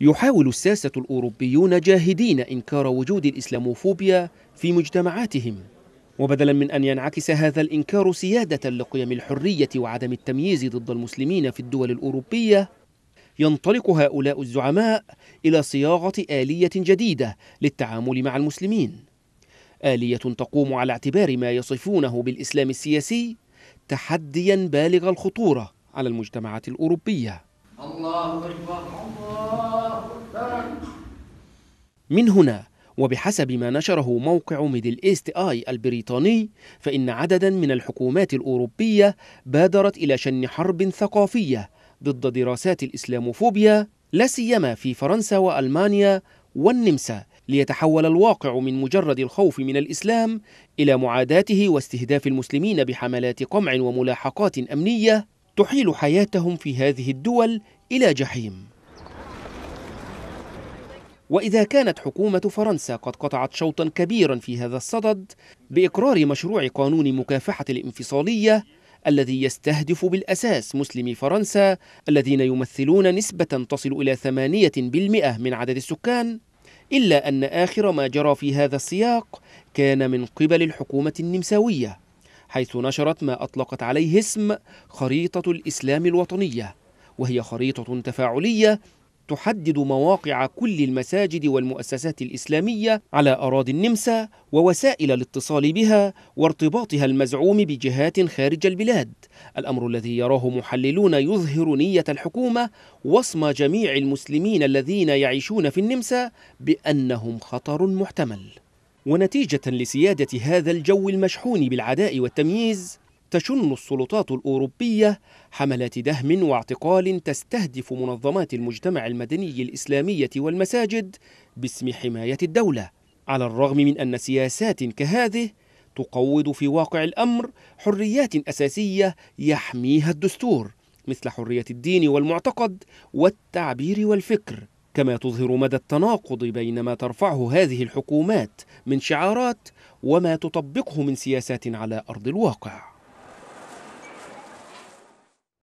يحاول الساسة الأوروبيون جاهدين إنكار وجود الإسلاموفوبيا في مجتمعاتهم وبدلا من أن ينعكس هذا الإنكار سيادة لقيم الحرية وعدم التمييز ضد المسلمين في الدول الأوروبية ينطلق هؤلاء الزعماء إلى صياغة آلية جديدة للتعامل مع المسلمين آلية تقوم على اعتبار ما يصفونه بالإسلام السياسي تحديا بالغ الخطورة على المجتمعات الأوروبية من هنا وبحسب ما نشره موقع ميدل إيست آي البريطاني فإن عددا من الحكومات الأوروبية بادرت إلى شن حرب ثقافية ضد دراسات الإسلاموفوبيا لا سيما في فرنسا وألمانيا والنمسا ليتحول الواقع من مجرد الخوف من الإسلام إلى معاداته واستهداف المسلمين بحملات قمع وملاحقات أمنية تحيل حياتهم في هذه الدول إلى جحيم وإذا كانت حكومة فرنسا قد قطعت شوطا كبيرا في هذا الصدد بإقرار مشروع قانون مكافحة الانفصالية الذي يستهدف بالأساس مسلمي فرنسا الذين يمثلون نسبة تصل إلى 8% من عدد السكان إلا أن آخر ما جرى في هذا السياق كان من قبل الحكومة النمساوية حيث نشرت ما أطلقت عليه اسم خريطة الإسلام الوطنية وهي خريطة تفاعلية تحدد مواقع كل المساجد والمؤسسات الإسلامية على أراضي النمسا ووسائل الاتصال بها وارتباطها المزعوم بجهات خارج البلاد الأمر الذي يراه محللون يظهر نية الحكومة وصم جميع المسلمين الذين يعيشون في النمسا بأنهم خطر محتمل ونتيجة لسيادة هذا الجو المشحون بالعداء والتمييز تشن السلطات الأوروبية حملات دهم واعتقال تستهدف منظمات المجتمع المدني الإسلامية والمساجد باسم حماية الدولة على الرغم من أن سياسات كهذه تقوض في واقع الأمر حريات أساسية يحميها الدستور مثل حرية الدين والمعتقد والتعبير والفكر كما تظهر مدى التناقض بين ما ترفعه هذه الحكومات من شعارات وما تطبقه من سياسات على أرض الواقع